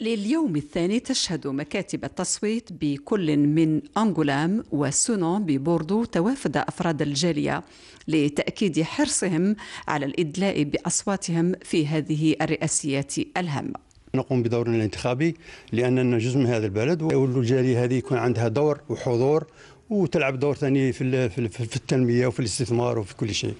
لليوم الثاني تشهد مكاتب التصويت بكل من أنغولام وسونون ببوردو توافد أفراد الجالية لتأكيد حرصهم على الإدلاء بأصواتهم في هذه الرئاسيات الهامة نقوم بدورنا الانتخابي لاننا جزء من هذا البلد والجاليه هذه يكون عندها دور وحضور وتلعب دور ثاني في في التنميه وفي الاستثمار وفي كل شيء.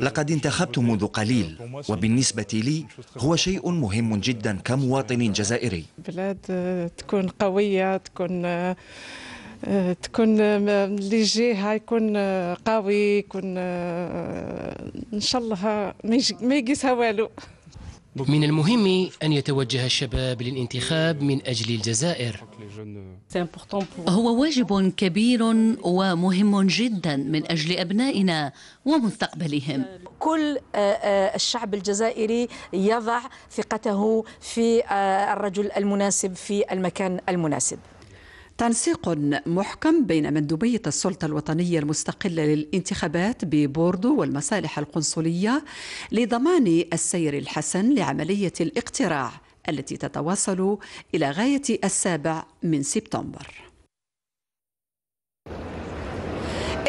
لقد انتخبت منذ قليل وبالنسبه لي هو شيء مهم جدا كمواطن جزائري. بلاد آه، تكون قويه تكون آه، آه، تكون اللي جيها يكون قوي يكون ان شاء الله ما يقيسها والو. من المهم أن يتوجه الشباب للانتخاب من أجل الجزائر هو واجب كبير ومهم جدا من أجل أبنائنا ومستقبلهم كل آه، آه، الشعب الجزائري يضع ثقته في آه، الرجل المناسب في المكان المناسب تنسيق محكم بين مندوبية السلطة الوطنية المستقلة للانتخابات ببوردو والمصالح القنصلية لضمان السير الحسن لعملية الاقتراع التي تتواصل إلى غاية السابع من سبتمبر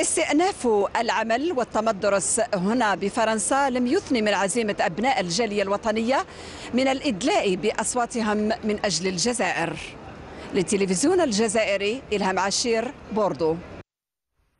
استئناف العمل والتمدرس هنا بفرنسا لم يثني من عزيمة أبناء الجالية الوطنية من الإدلاء بأصواتهم من أجل الجزائر للتلفزيون الجزائري إلهام عشير بوردو